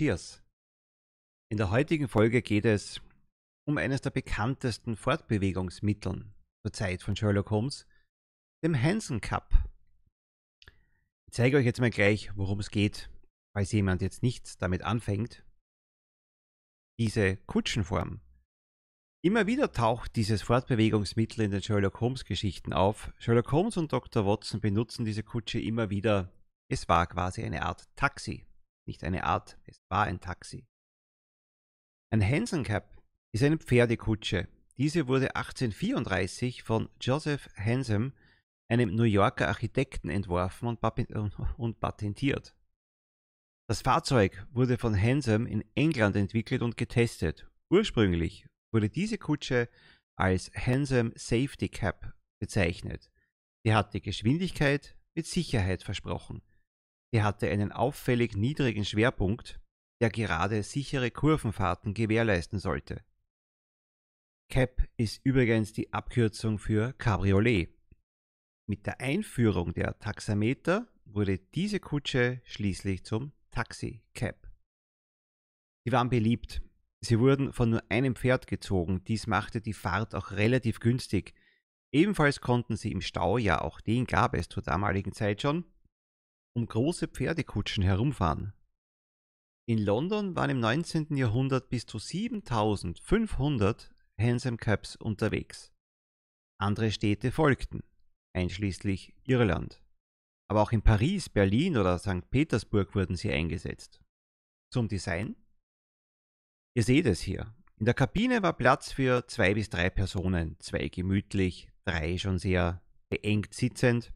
Cheers! In der heutigen Folge geht es um eines der bekanntesten Fortbewegungsmitteln zur Zeit von Sherlock Holmes, dem Hansen Cup. Ich zeige euch jetzt mal gleich, worum es geht, falls jemand jetzt nichts damit anfängt. Diese Kutschenform. Immer wieder taucht dieses Fortbewegungsmittel in den Sherlock Holmes Geschichten auf. Sherlock Holmes und Dr. Watson benutzen diese Kutsche immer wieder. Es war quasi eine Art Taxi nicht eine Art, es war ein Taxi. Ein Hansencab ist eine Pferdekutsche. Diese wurde 1834 von Joseph Hansem, einem New Yorker Architekten, entworfen und, patentiert. Das Fahrzeug wurde von Hansem in England entwickelt und getestet. Ursprünglich wurde diese Kutsche als Hansem Safety Cab bezeichnet. Sie hatte Geschwindigkeit mit Sicherheit versprochen. Sie hatte einen auffällig niedrigen Schwerpunkt, der gerade sichere Kurvenfahrten gewährleisten sollte. CAP ist übrigens die Abkürzung für Cabriolet. Mit der Einführung der Taxameter wurde diese Kutsche schließlich zum taxi CAP. Sie waren beliebt. Sie wurden von nur einem Pferd gezogen. Dies machte die Fahrt auch relativ günstig. Ebenfalls konnten sie im Stau, ja auch den gab es zur damaligen Zeit schon, um große Pferdekutschen herumfahren. In London waren im 19. Jahrhundert bis zu 7500 Hansom Cabs unterwegs. Andere Städte folgten, einschließlich Irland. Aber auch in Paris, Berlin oder St. Petersburg wurden sie eingesetzt. Zum Design? Ihr seht es hier. In der Kabine war Platz für zwei bis drei Personen, zwei gemütlich, drei schon sehr beengt sitzend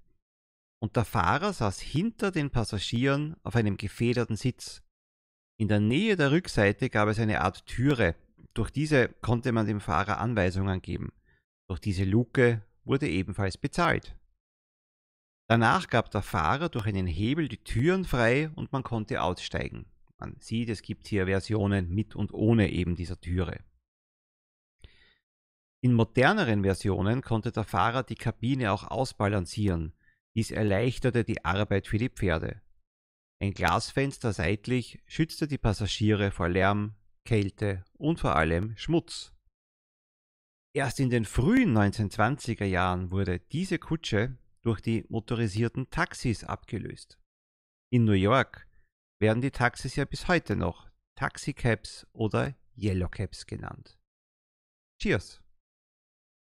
und der Fahrer saß hinter den Passagieren auf einem gefederten Sitz. In der Nähe der Rückseite gab es eine Art Türe, durch diese konnte man dem Fahrer Anweisungen geben. Durch diese Luke wurde ebenfalls bezahlt. Danach gab der Fahrer durch einen Hebel die Türen frei und man konnte aussteigen. Man sieht, es gibt hier Versionen mit und ohne eben dieser Türe. In moderneren Versionen konnte der Fahrer die Kabine auch ausbalancieren. Dies erleichterte die Arbeit für die Pferde. Ein Glasfenster seitlich schützte die Passagiere vor Lärm, Kälte und vor allem Schmutz. Erst in den frühen 1920er Jahren wurde diese Kutsche durch die motorisierten Taxis abgelöst. In New York werden die Taxis ja bis heute noch Taxicabs oder Yellowcaps genannt. Cheers!